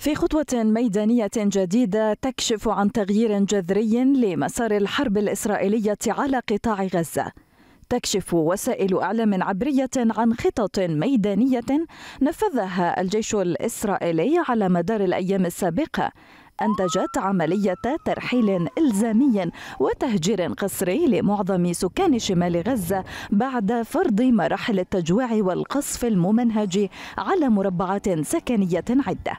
في خطوة ميدانية جديدة تكشف عن تغيير جذري لمسار الحرب الإسرائيلية على قطاع غزة. تكشف وسائل اعلام عبريه عن خطط ميدانيه نفذها الجيش الاسرائيلي على مدار الايام السابقه انتجت عمليه ترحيل الزامي وتهجير قسري لمعظم سكان شمال غزه بعد فرض مراحل التجويع والقصف الممنهج على مربعات سكنيه عده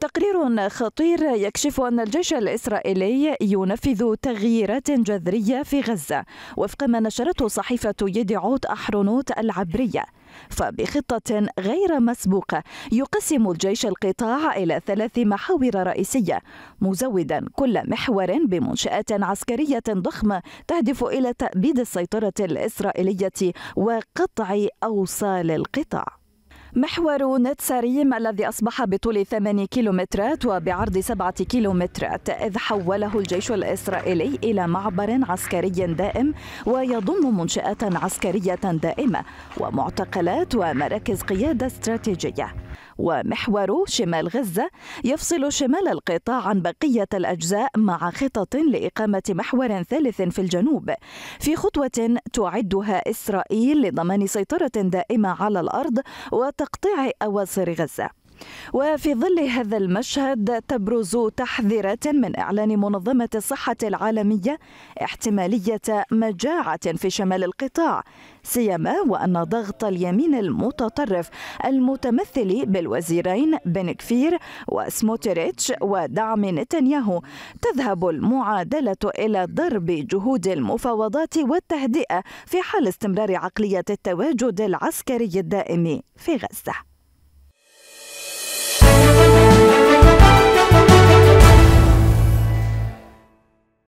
تقرير خطير يكشف أن الجيش الإسرائيلي ينفذ تغييرات جذرية في غزة وفق ما نشرته صحيفة يديعوت أحرونوت العبرية فبخطة غير مسبوقة يقسم الجيش القطاع إلى ثلاث محاور رئيسية مزودا كل محور بمنشآت عسكرية ضخمة تهدف إلى تأبيد السيطرة الإسرائيلية وقطع أوصال القطاع محور نتساريم الذي أصبح بطول 8 كيلومترات وبعرض 7 كيلومترات إذ حوله الجيش الإسرائيلي إلى معبر عسكري دائم ويضم منشآت عسكرية دائمة ومعتقلات ومراكز قيادة استراتيجية ومحور شمال غزة يفصل شمال القطاع عن بقية الأجزاء مع خطط لإقامة محور ثالث في الجنوب في خطوة تعدها إسرائيل لضمان سيطرة دائمة على الأرض وتقطيع أواصر غزة وفي ظل هذا المشهد تبرز تحذيرات من إعلان منظمة الصحة العالمية احتمالية مجاعة في شمال القطاع سيما وأن ضغط اليمين المتطرف المتمثل بالوزيرين بن كفير وسموتريتش ودعم نتنياهو تذهب المعادلة إلى ضرب جهود المفاوضات والتهدئة في حال استمرار عقلية التواجد العسكري الدائم في غزة